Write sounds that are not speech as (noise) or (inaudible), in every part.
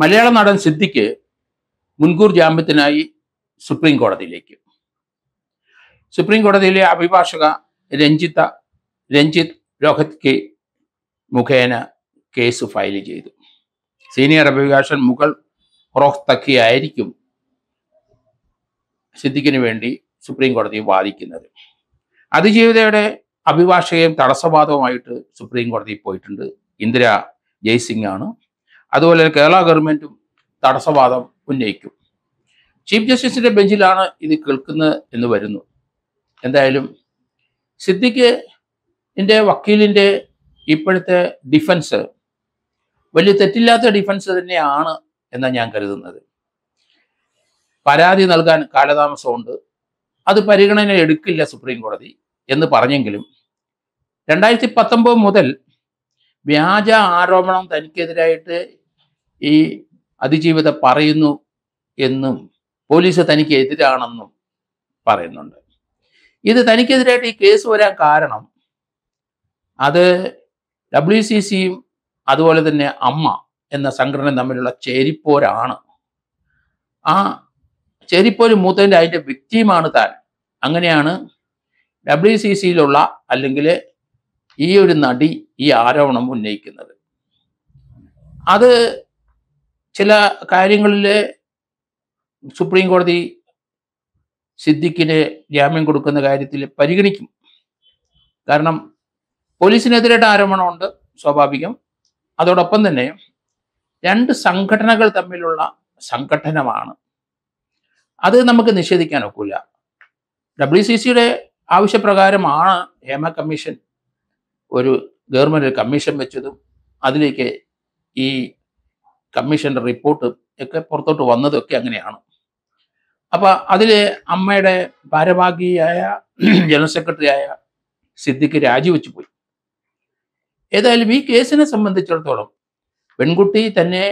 മലയാള നടൻ സിദ്ധിക്ക് മുൻകൂർ ജാമ്യത്തിനായി സുപ്രീം കോടതിയിലേക്ക് സുപ്രീം കോടതിയിലെ അഭിഭാഷക രഞ്ജിത്ത രഞ്ജിത്ത് രോഹത് കെ മുഖേന കേസ് ഫയൽ ചെയ്തു സീനിയർ അഭിഭാഷകൻ മുഗൾ റോഹ് ആയിരിക്കും സിദ്ദിഖിന് വേണ്ടി സുപ്രീം കോടതി വാദിക്കുന്നത് അതിജീവിതയുടെ അഭിഭാഷകയും തടസ്സവാദവുമായിട്ട് സുപ്രീം കോടതിയിൽ പോയിട്ടുണ്ട് ഇന്ദിര ജയ്സിംഗ് ആണ് അതുപോലെ കേരള ഗവൺമെന്റും തടസ്സവാദം ഉന്നയിക്കും ചീഫ് ജസ്റ്റിസിന്റെ ബെഞ്ചിലാണ് ഇത് കേൾക്കുന്നത് എന്ന് വരുന്നു എന്തായാലും സിദ്ദിഖ് എൻ്റെ വക്കീലിൻ്റെ ഇപ്പോഴത്തെ ഡിഫൻസ് വലിയ തെറ്റില്ലാത്ത ഡിഫൻസ് തന്നെയാണ് എന്നാണ് ഞാൻ കരുതുന്നത് പരാതി നൽകാൻ കാലതാമസമുണ്ട് അത് പരിഗണന എടുക്കില്ല സുപ്രീം കോടതി എന്ന് പറഞ്ഞെങ്കിലും രണ്ടായിരത്തി പത്തൊമ്പത് മുതൽ വ്യാജ ആരോപണം തനിക്കെതിരായിട്ട് ഈ അതിജീവിത പറയുന്നു എന്നും പോലീസ് തനിക്കെതിരാണെന്നും പറയുന്നുണ്ട് ഇത് തനിക്കെതിരായിട്ട് ഈ കേസ് വരാൻ കാരണം അത് ഡബ്ല്യു സി സിയും അതുപോലെ തന്നെ അമ്മ എന്ന സംഘടന തമ്മിലുള്ള ചേരിപ്പോരാണ് ആ ചേരിപ്പോര് മൂത്തതിൻ്റെ അതിൻ്റെ വ്യക്തിയുമാണ് താൻ അങ്ങനെയാണ് ഡബ്ല്യു സി സിയിലുള്ള അല്ലെങ്കിൽ ഈ ഒരു നടി ഈ ആരോപണം ഉന്നയിക്കുന്നത് അത് ചില കാര്യങ്ങളിൽ സുപ്രീം കോടതി സിദ്ദിഖിന് ജാമ്യം കൊടുക്കുന്ന കാര്യത്തിൽ പരിഗണിക്കും കാരണം പോലീസിനെതിരായിട്ട് ആരോപണമുണ്ട് സ്വാഭാവികം അതോടൊപ്പം തന്നെ രണ്ട് സംഘടനകൾ തമ്മിലുള്ള സംഘടനമാണ് അത് നമുക്ക് നിഷേധിക്കാൻ ഒക്കില്ല ഡബ്ല്യു സി സിയുടെ ആവശ്യപ്രകാരമാണ് ഹേമ കമ്മീഷൻ ഒരു ഗവൺമെൻറ് കമ്മീഷൻ വെച്ചതും അതിലേക്ക് ഈ കമ്മീഷൻ്റെ റിപ്പോർട്ട് ഒക്കെ പുറത്തോട്ട് വന്നതൊക്കെ അങ്ങനെയാണ് അപ്പോൾ അതിൽ അമ്മയുടെ ഭാരവാഹിയായ ജനറൽ (clears throat) സെക്രട്ടറിയായ സിദ്ദിഖ് രാജിവെച്ചു പോയി ഏതായാലും ഈ കേസിനെ സംബന്ധിച്ചിടത്തോളം പെൺകുട്ടി തന്നെ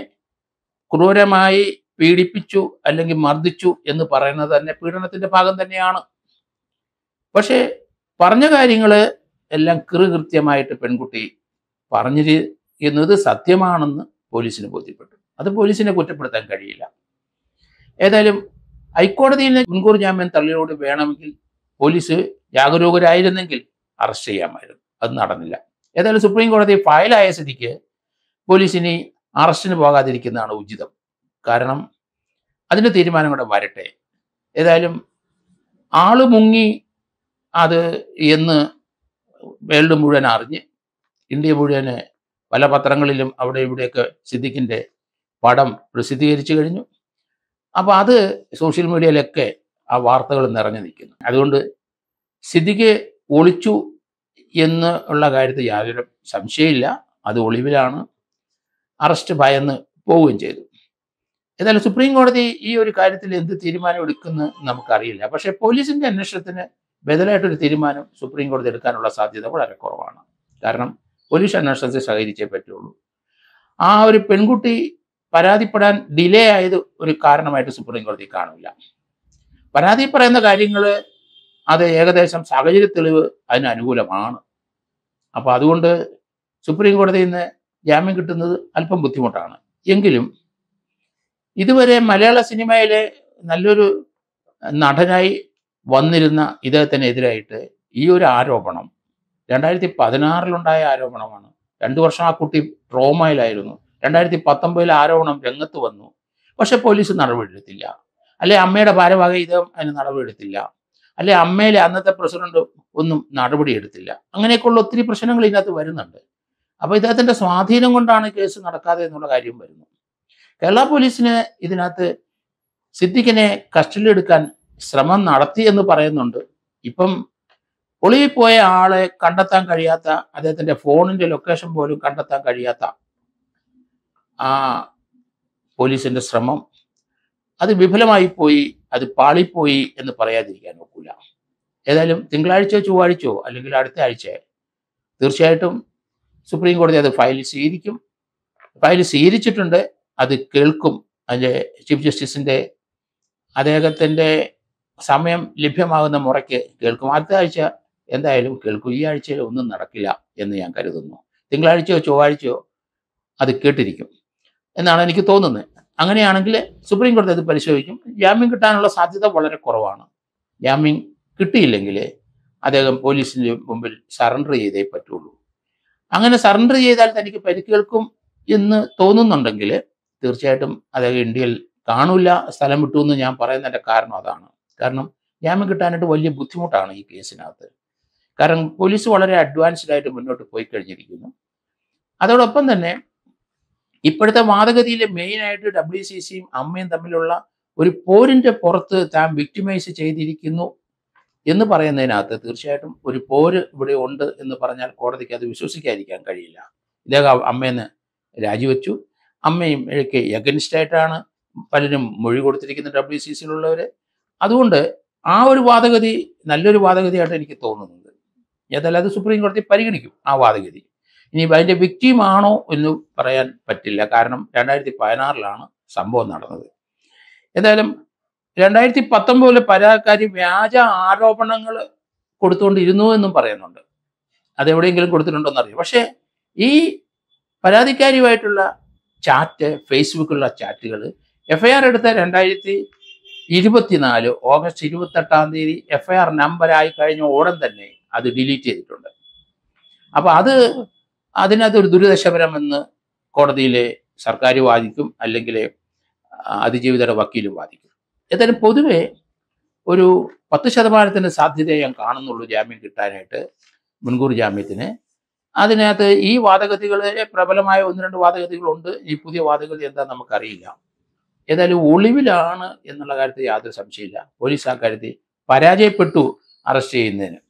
ക്രൂരമായി പീഡിപ്പിച്ചു അല്ലെങ്കിൽ മർദ്ദിച്ചു എന്ന് പറയുന്നത് തന്നെ പീഡനത്തിൻ്റെ ഭാഗം തന്നെയാണ് പക്ഷേ പറഞ്ഞ കാര്യങ്ങൾ എല്ലാം കൃകൃത്യമായിട്ട് പെൺകുട്ടി പറഞ്ഞിരിക്കുന്നത് സത്യമാണെന്ന് പോലീസിന് ബോധ്യപ്പെട്ടു അത് പോലീസിനെ കുറ്റപ്പെടുത്താൻ കഴിയില്ല ഏതായാലും ഹൈക്കോടതിയിൽ മുൻകൂർ ജാമ്യം തള്ളിയോട് വേണമെങ്കിൽ പോലീസ് ജാഗരൂകരായിരുന്നെങ്കിൽ അറസ്റ്റ് ചെയ്യാമായിരുന്നു അത് നടന്നില്ല ഏതായാലും സുപ്രീം കോടതി ഫയലായ സ്ഥിതിക്ക് പോലീസിനി അറസ്റ്റിന് പോകാതിരിക്കുന്നതാണ് ഉചിതം കാരണം അതിൻ്റെ തീരുമാനം കൂടെ വരട്ടെ ഏതായാലും ആള് മുങ്ങി അത് എന്ന് വേൾഡ് മുഴുവൻ അറിഞ്ഞ് ഇന്ത്യ മുഴുവന് പല പത്രങ്ങളിലും അവിടെ ഇവിടെയൊക്കെ സിദ്ദിഖിൻ്റെ പടം പ്രസിദ്ധീകരിച്ചു കഴിഞ്ഞു അപ്പോൾ അത് സോഷ്യൽ മീഡിയയിലൊക്കെ ആ വാർത്തകൾ നിറഞ്ഞു നിൽക്കുന്നു അതുകൊണ്ട് സിദ്ദിഖ് ഒളിച്ചു എന്ന് ഉള്ള കാര്യത്തിൽ യാതൊരു സംശയമില്ല അത് ഒളിവിലാണ് അറസ്റ്റ് ഭയന്ന് പോവുകയും ചെയ്തു എന്നാലും സുപ്രീം കോടതി ഈ ഒരു കാര്യത്തിൽ എന്ത് തീരുമാനം എടുക്കുന്നു നമുക്കറിയില്ല പക്ഷേ പോലീസിൻ്റെ അന്വേഷണത്തിന് ബദലായിട്ടൊരു തീരുമാനം സുപ്രീം കോടതി എടുക്കാനുള്ള സാധ്യത വളരെ കുറവാണ് കാരണം പോലീസ് അന്വേഷണത്തെ സഹകരിച്ചേ പറ്റുള്ളൂ ആ ഒരു പെൺകുട്ടി പരാതിപ്പെടാൻ ഡിലേ ആയത് ഒരു കാരണമായിട്ട് സുപ്രീം കോടതി കാണില്ല പരാതി പറയുന്ന കാര്യങ്ങൾ അത് ഏകദേശം സാഹചര്യ തെളിവ് അതിന് അനുകൂലമാണ് അപ്പോൾ അതുകൊണ്ട് സുപ്രീം കോടതിയിൽ നിന്ന് ജാമ്യം കിട്ടുന്നത് അല്പം ബുദ്ധിമുട്ടാണ് എങ്കിലും ഇതുവരെ മലയാള സിനിമയിലെ നല്ലൊരു നടനായി വന്നിരുന്ന ഇദ്ദേഹത്തിനെതിരായിട്ട് ഈ ഒരു ആരോപണം രണ്ടായിരത്തി പതിനാറിലുണ്ടായ ആരോപണമാണ് രണ്ടു വർഷം ആ കുട്ടി ട്രോമയിലായിരുന്നു രണ്ടായിരത്തി പത്തൊമ്പതിൽ ആരോപണം രംഗത്ത് വന്നു പക്ഷെ പോലീസ് നടപടിയെടുത്തില്ല അല്ലെ അമ്മയുടെ ഭാരവാഹി ഇദ്ദേഹം അതിന് നടപടിയെടുത്തില്ല അല്ലെ അമ്മയിലെ അന്നത്തെ പ്രസിഡന്റ് ഒന്നും നടപടിയെടുത്തില്ല അങ്ങനെയൊക്കെയുള്ള ഒത്തിരി പ്രശ്നങ്ങൾ ഇതിനകത്ത് വരുന്നുണ്ട് അപ്പോൾ ഇദ്ദേഹത്തിന്റെ സ്വാധീനം കൊണ്ടാണ് കേസ് നടക്കാതെ എന്നുള്ള കാര്യം വരുന്നു കേരള പോലീസിന് ഇതിനകത്ത് സിദ്ദിഖിനെ കസ്റ്റഡിയിലെടുക്കാൻ ശ്രമം നടത്തി എന്ന് പറയുന്നുണ്ട് ഇപ്പം ഒളിവിപ്പോയ ആളെ കണ്ടെത്താൻ കഴിയാത്ത അദ്ദേഹത്തിന്റെ ഫോണിന്റെ ലൊക്കേഷൻ പോലും കണ്ടെത്താൻ കഴിയാത്ത ആ പോലീസിന്റെ ശ്രമം അത് വിഫലമായി പോയി അത് പാളിപ്പോയി എന്ന് പറയാതിരിക്കാൻ ഒക്കില്ല ഏതായാലും തിങ്കളാഴ്ചയോ ചൊവ്വാഴ്ചയോ അല്ലെങ്കിൽ അടുത്ത ആഴ്ച തീർച്ചയായിട്ടും സുപ്രീം കോടതി അത് ഫയൽ സ്വീകരിക്കും ഫയൽ സ്വീകരിച്ചിട്ടുണ്ട് അത് കേൾക്കും അതിൻ്റെ ചീഫ് ജസ്റ്റിസിൻ്റെ അദ്ദേഹത്തിൻ്റെ സമയം ലഭ്യമാകുന്ന മുറയ്ക്ക് കേൾക്കും അടുത്ത ആഴ്ച എന്തായാലും കേൾക്കും ഈ ആഴ്ചയിൽ ഒന്നും നടക്കില്ല എന്ന് ഞാൻ കരുതുന്നു തിങ്കളാഴ്ചയോ ചൊവ്വാഴ്ചയോ അത് കേട്ടിരിക്കും എന്നാണ് എനിക്ക് തോന്നുന്നത് അങ്ങനെയാണെങ്കിൽ സുപ്രീം കോടതി അത് പരിശോധിക്കും ജാമ്യം കിട്ടാനുള്ള സാധ്യത വളരെ കുറവാണ് ജാമ്യം കിട്ടിയില്ലെങ്കിൽ അദ്ദേഹം പോലീസിൻ്റെ മുമ്പിൽ സറണ്ടർ ചെയ്തേ പറ്റുള്ളൂ അങ്ങനെ സറണ്ടർ ചെയ്താൽ തനിക്ക് പരിക്കേൽക്കും എന്ന് തോന്നുന്നുണ്ടെങ്കിൽ തീർച്ചയായിട്ടും അദ്ദേഹം ഇന്ത്യയിൽ കാണില്ല സ്ഥലം വിട്ടു എന്ന് ഞാൻ പറയുന്നതിൻ്റെ കാരണം അതാണ് കാരണം ജാമ്യം കിട്ടാനായിട്ട് വലിയ ബുദ്ധിമുട്ടാണ് ഈ കേസിനകത്ത് കാരണം പോലീസ് വളരെ അഡ്വാൻസ്ഡ് ആയിട്ട് മുന്നോട്ട് പോയി കഴിഞ്ഞിരിക്കുന്നു അതോടൊപ്പം തന്നെ ഇപ്പോഴത്തെ വാദഗതിയിൽ മെയിനായിട്ട് ഡബ്ല്യു സി സിയും അമ്മയും തമ്മിലുള്ള ഒരു പോരിൻ്റെ പുറത്ത് താൻ വിക്ടിമൈസ് ചെയ്തിരിക്കുന്നു എന്ന് പറയുന്നതിനകത്ത് തീർച്ചയായിട്ടും ഒരു പോര് ഇവിടെ ഉണ്ട് എന്ന് പറഞ്ഞാൽ കോടതിക്ക് അത് വിശ്വസിക്കാതിരിക്കാൻ കഴിയില്ല ഇദ്ദേഹം അമ്മയെന്ന് രാജിവെച്ചു അമ്മയും എഴുക്ക് എഗൻസ്റ്റായിട്ടാണ് പലരും മൊഴി കൊടുത്തിരിക്കുന്നത് ഡബ്ല്യു സി സിയിലുള്ളവർ അതുകൊണ്ട് ആ ഒരു വാദഗതി നല്ലൊരു വാദഗതിയായിട്ട് എനിക്ക് തോന്നുന്നുണ്ട് ഏതായാലും അത് സുപ്രീം കോടതി പരിഗണിക്കും ആ വാദഗതി ഇനി അതിൻ്റെ വിക്റ്റിമാണോ എന്ന് പറയാൻ പറ്റില്ല കാരണം രണ്ടായിരത്തി പതിനാറിലാണ് സംഭവം നടന്നത് ഏതായാലും രണ്ടായിരത്തി പത്തൊമ്പതിലെ പരാതിക്കാരി വ്യാജ ആരോപണങ്ങൾ കൊടുത്തുകൊണ്ടിരുന്നു എന്നും പറയുന്നുണ്ട് അതെവിടെയെങ്കിലും കൊടുത്തിട്ടുണ്ടോ എന്നറിയും പക്ഷേ ഈ പരാതിക്കാരിയുമായിട്ടുള്ള ചാറ്റ് ഫേസ്ബുക്കിലുള്ള ചാറ്റുകൾ എഫ് ഐ ആർ എടുത്ത രണ്ടായിരത്തി ഇരുപത്തിനാല് ഓഗസ്റ്റ് ഇരുപത്തെട്ടാം തീയതി എഫ് ഐ ആർ നമ്പറായി കഴിഞ്ഞ ഉടൻ തന്നെ അത് ഡിലീറ്റ് ചെയ്തിട്ടുണ്ട് അപ്പോൾ അത് അതിനകത്തൊരു ദുരിതശപരമെന്ന് കോടതിയിലെ സർക്കാർ വാദിക്കും അല്ലെങ്കിൽ അതിജീവിതയുടെ വക്കീലും വാദിക്കും എന്തായാലും പൊതുവെ ഒരു പത്ത് ശതമാനത്തിൻ്റെ സാധ്യത ഞാൻ കാണുന്നുള്ളൂ ജാമ്യം കിട്ടാനായിട്ട് മുൻകൂർ ജാമ്യത്തിന് അതിനകത്ത് ഈ വാദഗതികളെ പ്രബലമായ ഒന്ന് രണ്ട് വാദഗതികളുണ്ട് ഈ പുതിയ വാദഗതി എന്താ നമുക്കറിയില്ല ഏതായാലും ഒളിവിലാണ് എന്നുള്ള കാര്യത്തിൽ യാതൊരു സംശയമില്ല പോലീസ് ആ കാര്യത്തിൽ പരാജയപ്പെട്ടു അറസ്റ്റ് ചെയ്യുന്നതിന്